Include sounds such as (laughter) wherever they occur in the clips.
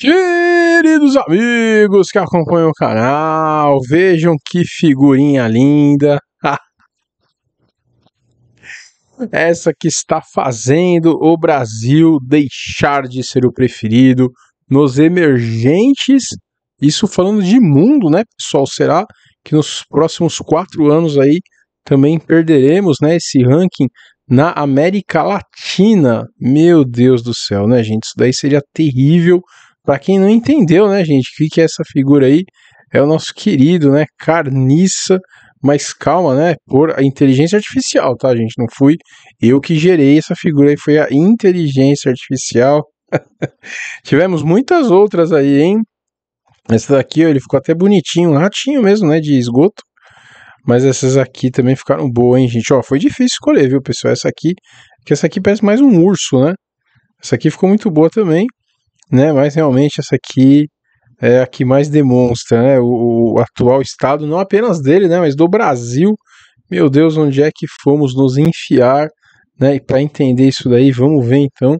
Queridos amigos que acompanham o canal, vejam que figurinha linda. (laughs) Essa que está fazendo o Brasil deixar de ser o preferido nos emergentes. Isso falando de mundo, né, pessoal? Será que nos próximos quatro anos aí também perderemos, né, esse ranking na América Latina? Meu Deus do céu, né, gente? Isso daí seria terrível para quem não entendeu, né, gente, o que, que é essa figura aí? É o nosso querido, né, Carniça, mas calma, né, por a inteligência artificial, tá, gente? Não fui eu que gerei essa figura aí, foi a inteligência artificial. (laughs) Tivemos muitas outras aí, hein? Essa daqui, ó, ele ficou até bonitinho, ratinho mesmo, né, de esgoto. Mas essas aqui também ficaram boas, hein, gente? Ó, foi difícil escolher, viu, pessoal? Essa aqui, que essa aqui parece mais um urso, né? Essa aqui ficou muito boa também né? Mas realmente essa aqui é a que mais demonstra, né? O, o atual estado, não apenas dele, né? Mas do Brasil. Meu Deus, onde é que fomos nos enfiar, né? E para entender isso daí, vamos ver então.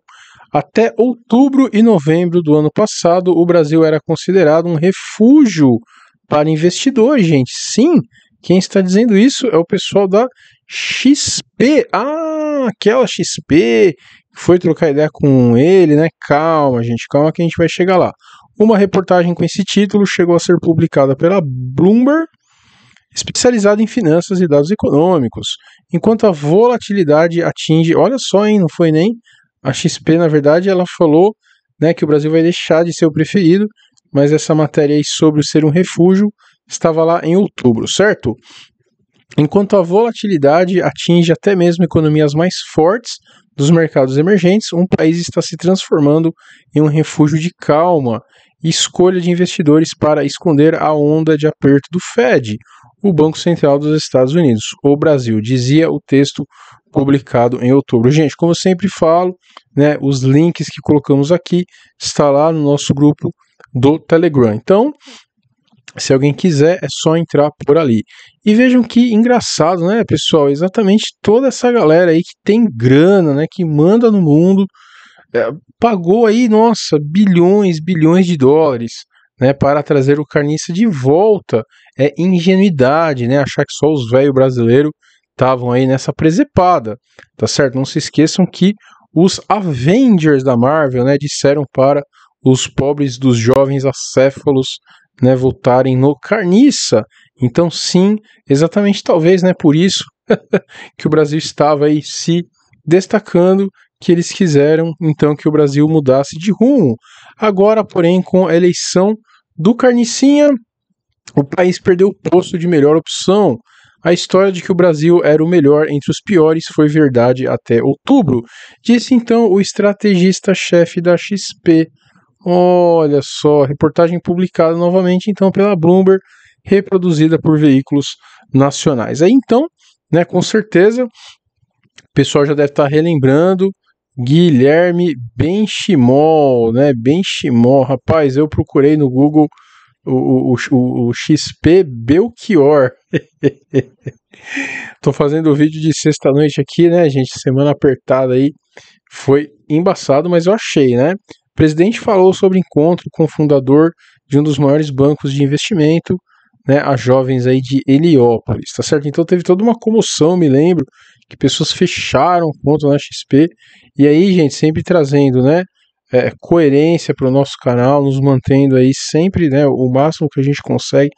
Até outubro e novembro do ano passado, o Brasil era considerado um refúgio para investidores, gente. Sim, quem está dizendo isso é o pessoal da XP. Ah, aquela XP foi trocar ideia com ele, né? Calma, gente, calma que a gente vai chegar lá. Uma reportagem com esse título chegou a ser publicada pela Bloomberg, especializada em finanças e dados econômicos. Enquanto a volatilidade atinge, olha só, hein, não foi nem a XP, na verdade, ela falou, né, que o Brasil vai deixar de ser o preferido, mas essa matéria aí sobre ser um refúgio estava lá em outubro, certo? Enquanto a volatilidade atinge até mesmo economias mais fortes, dos mercados emergentes, um país está se transformando em um refúgio de calma e escolha de investidores para esconder a onda de aperto do Fed, o Banco Central dos Estados Unidos, o Brasil, dizia o texto publicado em outubro. Gente, como eu sempre falo, né, os links que colocamos aqui está lá no nosso grupo do Telegram. Então, se alguém quiser, é só entrar por ali. E vejam que engraçado, né, pessoal? Exatamente toda essa galera aí que tem grana, né, que manda no mundo, é, pagou aí, nossa, bilhões, bilhões de dólares, né, para trazer o Carniça de volta. É ingenuidade, né, achar que só os velhos brasileiros estavam aí nessa presepada, tá certo? Não se esqueçam que os Avengers da Marvel, né, disseram para os pobres dos jovens acéfalos né, votarem no Carniça. Então, sim, exatamente talvez né, por isso (laughs) que o Brasil estava aí se destacando, que eles quiseram então que o Brasil mudasse de rumo. Agora, porém, com a eleição do Carnicinha, o país perdeu o posto de melhor opção. A história de que o Brasil era o melhor entre os piores foi verdade até outubro, disse então o estrategista-chefe da XP, Olha só, reportagem publicada novamente então pela Bloomberg, reproduzida por veículos nacionais. Aí então, né, com certeza, o pessoal já deve estar relembrando Guilherme Benchimol, né? Benchimol, rapaz, eu procurei no Google o, o, o, o XP Belchior. (laughs) Tô fazendo o vídeo de sexta-noite aqui, né, gente? Semana apertada aí. Foi embaçado, mas eu achei, né? presidente falou sobre encontro com o fundador de um dos maiores bancos de investimento, né, a jovens aí de Heliópolis, tá certo? Então teve toda uma comoção, me lembro, que pessoas fecharam conta na XP. E aí, gente, sempre trazendo, né, é, coerência para o nosso canal, nos mantendo aí sempre, né, o máximo que a gente consegue.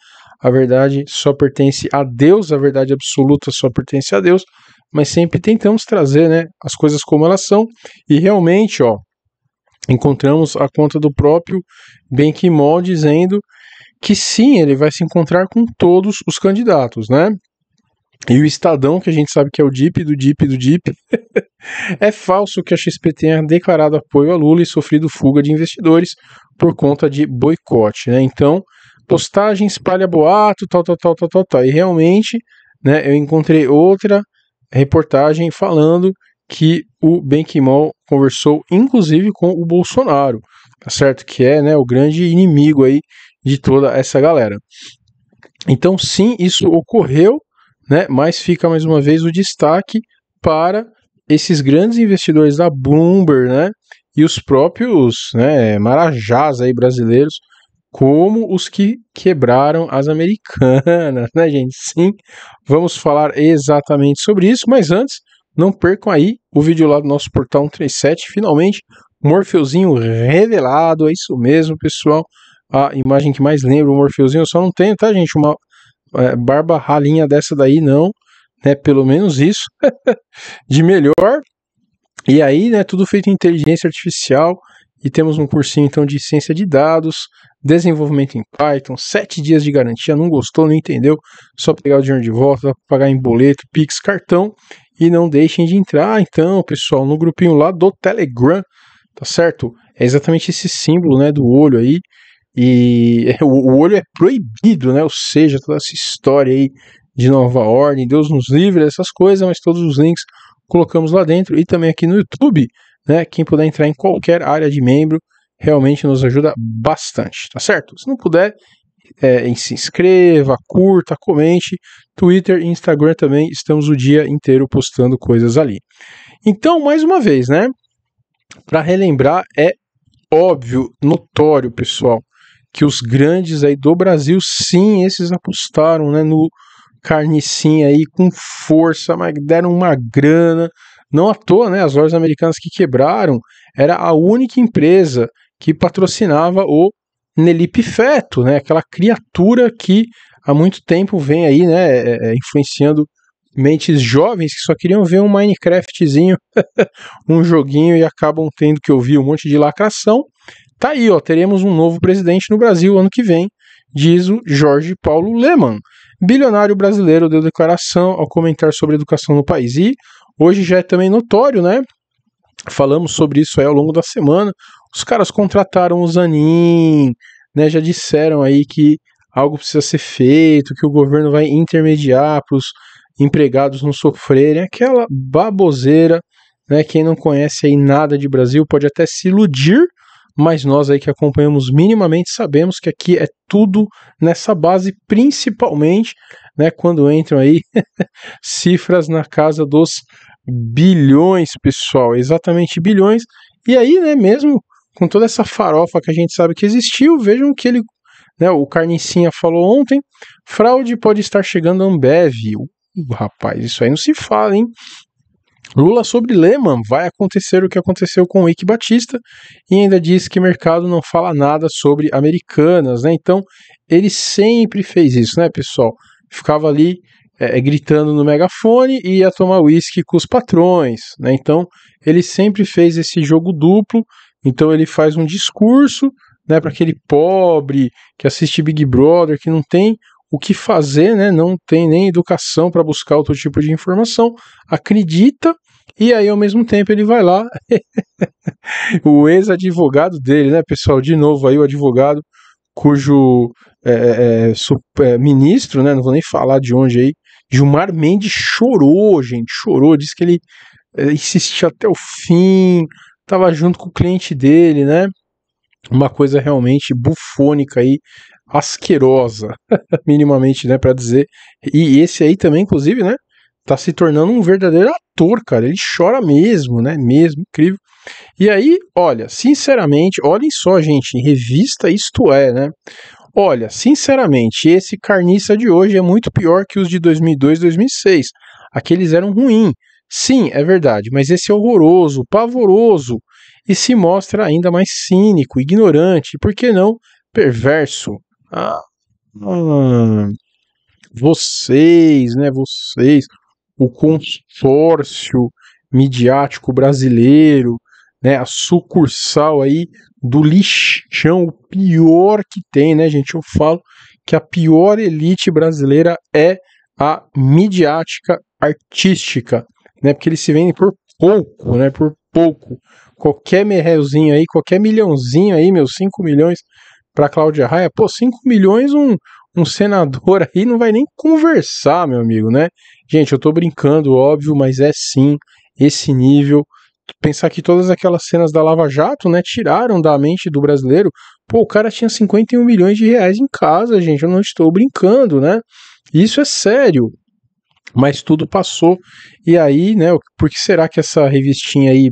A verdade só pertence a Deus, a verdade absoluta só pertence a Deus, mas sempre tentamos trazer, né, as coisas como elas são. E realmente, ó, encontramos a conta do próprio Benquimol dizendo que sim, ele vai se encontrar com todos os candidatos, né? E o Estadão, que a gente sabe que é o DIP do DIP do DIP, (laughs) é falso que a XP tenha declarado apoio a Lula e sofrido fuga de investidores por conta de boicote, né? Então, postagem espalha boato, tal, tal, tal, tal, tal, tal. E realmente, né, eu encontrei outra reportagem falando que o Benquimol conversou inclusive com o Bolsonaro, tá certo? Que é né, o grande inimigo aí de toda essa galera. Então, sim, isso ocorreu, né? Mas fica mais uma vez o destaque para esses grandes investidores da Bloomberg, né? E os próprios né, marajás aí brasileiros, como os que quebraram as americanas, (laughs) né, gente? Sim, vamos falar exatamente sobre isso, mas antes não percam aí o vídeo lá do nosso portal 137. Finalmente, Morfeuzinho revelado. É isso mesmo, pessoal. A imagem que mais lembra o Morfeuzinho. Eu só não tenho, tá, gente? Uma é, barba ralinha dessa daí, não. Né? Pelo menos isso. (laughs) de melhor. E aí, né? Tudo feito em inteligência artificial. E temos um cursinho, então, de ciência de dados, desenvolvimento em Python, sete dias de garantia, não gostou, não entendeu, só pegar o dinheiro de volta, pagar em boleto, Pix, cartão e não deixem de entrar, ah, então, pessoal, no grupinho lá do Telegram, tá certo? É exatamente esse símbolo, né, do olho aí. E (laughs) o, olho é proibido, né? Ou seja, toda essa história aí de nova ordem, Deus nos livre dessas coisas, mas todos os links colocamos lá dentro e também aqui no YouTube, né? Quem puder entrar em qualquer área de membro, realmente nos ajuda bastante, tá certo? Se não puder, é, se inscreva, curta, comente. Twitter e Instagram também estamos o dia inteiro postando coisas ali. Então, mais uma vez, né? Para relembrar, é óbvio, notório, pessoal, que os grandes aí do Brasil, sim, esses apostaram né, no carnicinha aí com força, mas deram uma grana. Não à toa, né? As lojas americanas que quebraram era a única empresa que patrocinava o Nelipifeto, né? Aquela criatura que há muito tempo vem aí, né? É, é, é, influenciando mentes jovens que só queriam ver um Minecraftzinho, (laughs) um joguinho e acabam tendo que ouvir um monte de lacração. Tá aí, ó, teremos um novo presidente no Brasil ano que vem, diz o Jorge Paulo Leman. Bilionário brasileiro deu declaração ao comentar sobre educação no país e hoje já é também notório, né? Falamos sobre isso aí ao longo da semana. Os caras contrataram o Zanin, né, já disseram aí que algo precisa ser feito, que o governo vai intermediar para os empregados não sofrerem, aquela baboseira, né? Quem não conhece aí nada de Brasil pode até se iludir, mas nós aí que acompanhamos minimamente sabemos que aqui é tudo nessa base, principalmente, né, quando entram aí (laughs) cifras na casa dos bilhões, pessoal, exatamente bilhões. E aí, né, mesmo com toda essa farofa que a gente sabe que existiu, vejam que ele, né, o Carnicinha falou ontem, fraude pode estar chegando a Ambev. Uh, rapaz, isso aí não se fala, hein? Lula sobre Lehman, vai acontecer o que aconteceu com o Ike Batista e ainda diz que mercado não fala nada sobre americanas, né? Então, ele sempre fez isso, né, pessoal? Ficava ali é, é gritando no megafone e ia tomar uísque com os patrões, né? Então, ele sempre fez esse jogo duplo então ele faz um discurso né, para aquele pobre que assiste Big Brother, que não tem o que fazer, né, não tem nem educação para buscar outro tipo de informação, acredita e aí, ao mesmo tempo, ele vai lá, (laughs) o ex-advogado dele, né, pessoal? De novo, aí o advogado cujo é, é, é super, é, ministro, né, não vou nem falar de onde aí, Gilmar Mendes chorou, gente, chorou, disse que ele é, insistiu até o fim, estava junto com o cliente dele, né? Uma coisa realmente bufônica aí, asquerosa, (laughs) minimamente, né, para dizer. E esse aí também, inclusive, né, tá se tornando um verdadeiro ator, cara. Ele chora mesmo, né? Mesmo, incrível. E aí, olha, sinceramente, olhem só, gente, em revista Isto É, né? Olha, sinceramente, esse carniça de hoje é muito pior que os de 2002, 2006. Aqueles eram ruins. Sim, é verdade, mas esse é horroroso, pavoroso, e se mostra ainda mais cínico, ignorante por que não, perverso. Ah, ah, vocês, né, vocês, o consórcio midiático brasileiro, né, a sucursal aí do lixão, o pior que tem, né, gente? Eu falo que a pior elite brasileira é a midiática artística né? Porque eles se vendem por pouco, né? Por pouco. Qualquer merrelzinho aí, qualquer milhãozinho aí, meus 5 milhões para Cláudia Raia, pô, 5 milhões um, um senador aí não vai nem conversar, meu amigo, né? Gente, eu tô brincando, óbvio, mas é sim esse nível. Pensar que todas aquelas cenas da Lava Jato, né, tiraram da mente do brasileiro. Pô, o cara tinha 51 milhões de reais em casa, gente. Eu não estou brincando, né? Isso é sério mas tudo passou. E aí, né, por que será que essa revistinha aí,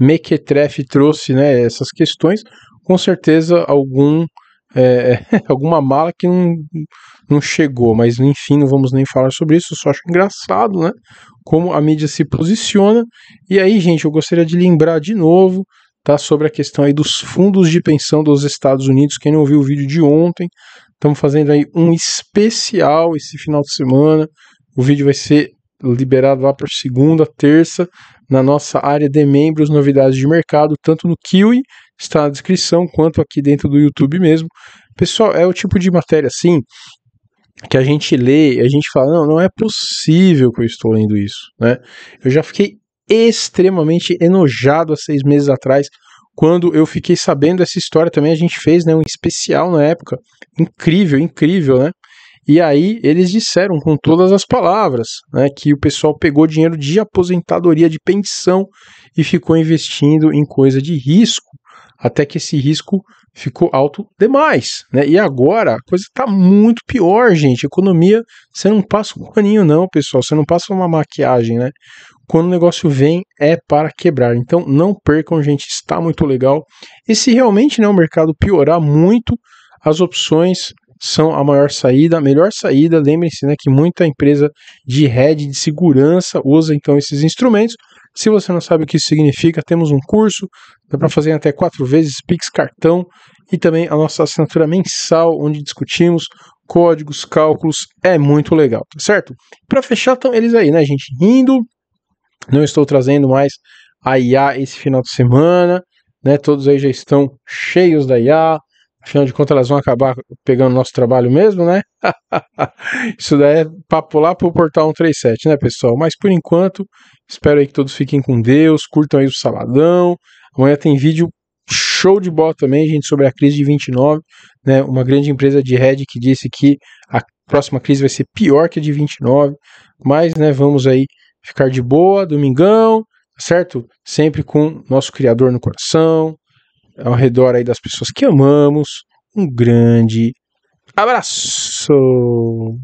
Mequetrefe, trouxe né, essas questões? Com certeza algum é, (laughs) alguma mala que não, não chegou, mas enfim, não vamos nem falar sobre isso, só acho engraçado, né? Como a mídia se posiciona. E aí, gente, eu gostaria de lembrar de novo, tá? Sobre a questão aí dos fundos de pensão dos Estados Unidos. Quem não viu o vídeo de ontem, estamos fazendo aí um especial esse final de semana o vídeo vai ser liberado lá para segunda, terça, na nossa área de membros, novidades de mercado, tanto no Kiwi, está na descrição, quanto aqui dentro do YouTube mesmo. Pessoal, é o tipo de matéria assim que a gente lê e a gente fala: não, não é possível que eu estou lendo isso, né? Eu já fiquei extremamente enojado há seis meses atrás. Quando eu fiquei sabendo essa história também, a gente fez né, um especial na época. Incrível, incrível, né? E aí eles disseram com todas as palavras né, que o pessoal pegou dinheiro de aposentadoria, de pensão e ficou investindo em coisa de risco, até que esse risco ficou alto demais. Né? E agora a coisa está muito pior, gente. Economia, você não passa um paninho, não, pessoal. Você não passa uma maquiagem, né? Quando o negócio vem, é para quebrar. Então não percam, gente. Está muito legal. E se realmente né, o mercado piorar muito, as opções são a maior saída, a melhor saída. lembre se né, que muita empresa de rede de segurança usa então esses instrumentos. Se você não sabe o que isso significa, temos um curso, dá para fazer até quatro vezes Pix cartão e também a nossa assinatura mensal, onde discutimos códigos, cálculos, é muito legal, tá certo? Para fechar, estão eles aí, né, gente? Rindo, não estou trazendo mais a IA esse final de semana, né? Todos aí já estão cheios da IA, Afinal de contas, elas vão acabar pegando nosso trabalho mesmo, né? (laughs) Isso daí é papo lá pro Portal 137, né, pessoal? Mas por enquanto, espero aí que todos fiquem com Deus, curtam aí o Saladão. Amanhã tem vídeo show de bola também, gente, sobre a crise de 29, né? Uma grande empresa de hedge que disse que a próxima crise vai ser pior que a de 29, mas, né, vamos aí ficar de boa, domingão, tá certo? Sempre com nosso Criador no coração, ao redor aí das pessoas que amamos. Um grande abraço!